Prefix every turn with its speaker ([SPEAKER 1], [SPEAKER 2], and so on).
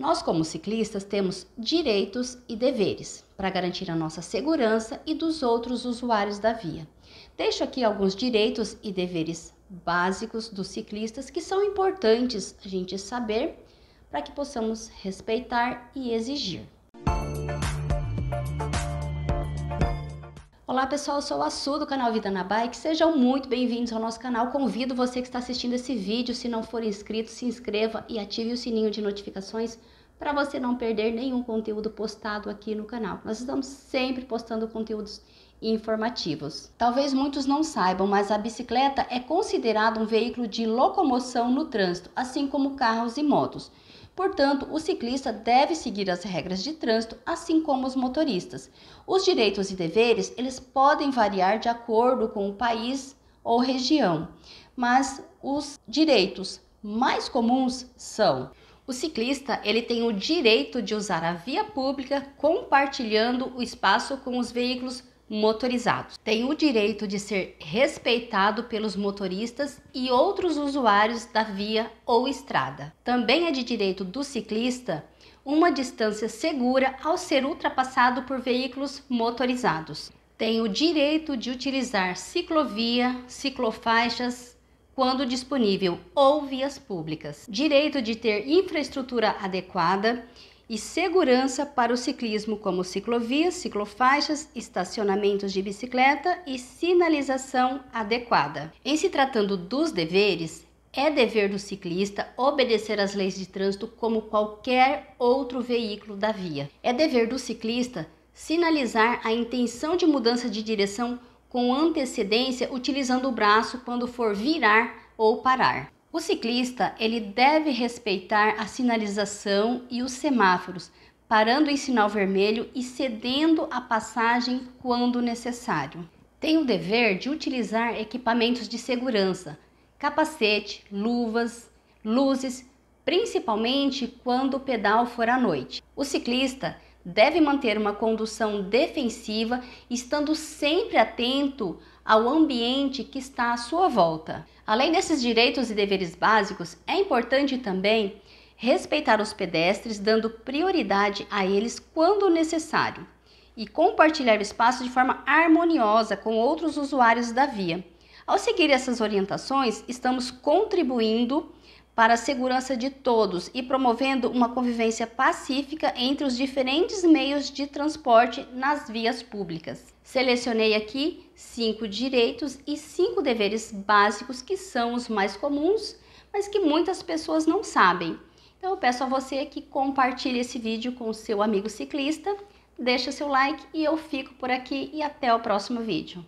[SPEAKER 1] Nós, como ciclistas, temos direitos e deveres para garantir a nossa segurança e dos outros usuários da via. Deixo aqui alguns direitos e deveres básicos dos ciclistas que são importantes a gente saber para que possamos respeitar e exigir. Olá pessoal, eu sou o Assu do canal Vida na Bike, sejam muito bem-vindos ao nosso canal. Convido você que está assistindo esse vídeo, se não for inscrito, se inscreva e ative o sininho de notificações para você não perder nenhum conteúdo postado aqui no canal. Nós estamos sempre postando conteúdos informativos. Talvez muitos não saibam, mas a bicicleta é considerada um veículo de locomoção no trânsito, assim como carros e motos. Portanto, o ciclista deve seguir as regras de trânsito, assim como os motoristas. Os direitos e deveres, eles podem variar de acordo com o país ou região, mas os direitos mais comuns são: o ciclista, ele tem o direito de usar a via pública compartilhando o espaço com os veículos motorizados. Tem o direito de ser respeitado pelos motoristas e outros usuários da via ou estrada. Também é de direito do ciclista uma distância segura ao ser ultrapassado por veículos motorizados. Tem o direito de utilizar ciclovia, ciclofaixas, quando disponível, ou vias públicas. Direito de ter infraestrutura adequada e segurança para o ciclismo, como ciclovias, ciclofaixas, estacionamentos de bicicleta e sinalização adequada. Em se tratando dos deveres, é dever do ciclista obedecer às leis de trânsito como qualquer outro veículo da via. É dever do ciclista sinalizar a intenção de mudança de direção com antecedência utilizando o braço quando for virar ou parar. O ciclista ele deve respeitar a sinalização e os semáforos, parando em sinal vermelho e cedendo a passagem quando necessário. Tem o dever de utilizar equipamentos de segurança, capacete, luvas, luzes, principalmente quando o pedal for à noite. O ciclista deve manter uma condução defensiva, estando sempre atento ao ambiente que está à sua volta. Além desses direitos e deveres básicos, é importante também respeitar os pedestres, dando prioridade a eles quando necessário, e compartilhar o espaço de forma harmoniosa com outros usuários da via. Ao seguir essas orientações, estamos contribuindo para a segurança de todos e promovendo uma convivência pacífica entre os diferentes meios de transporte nas vias públicas. Selecionei aqui cinco direitos e cinco deveres básicos que são os mais comuns, mas que muitas pessoas não sabem. Então eu peço a você que compartilhe esse vídeo com seu amigo ciclista, deixa seu like e eu fico por aqui e até o próximo vídeo.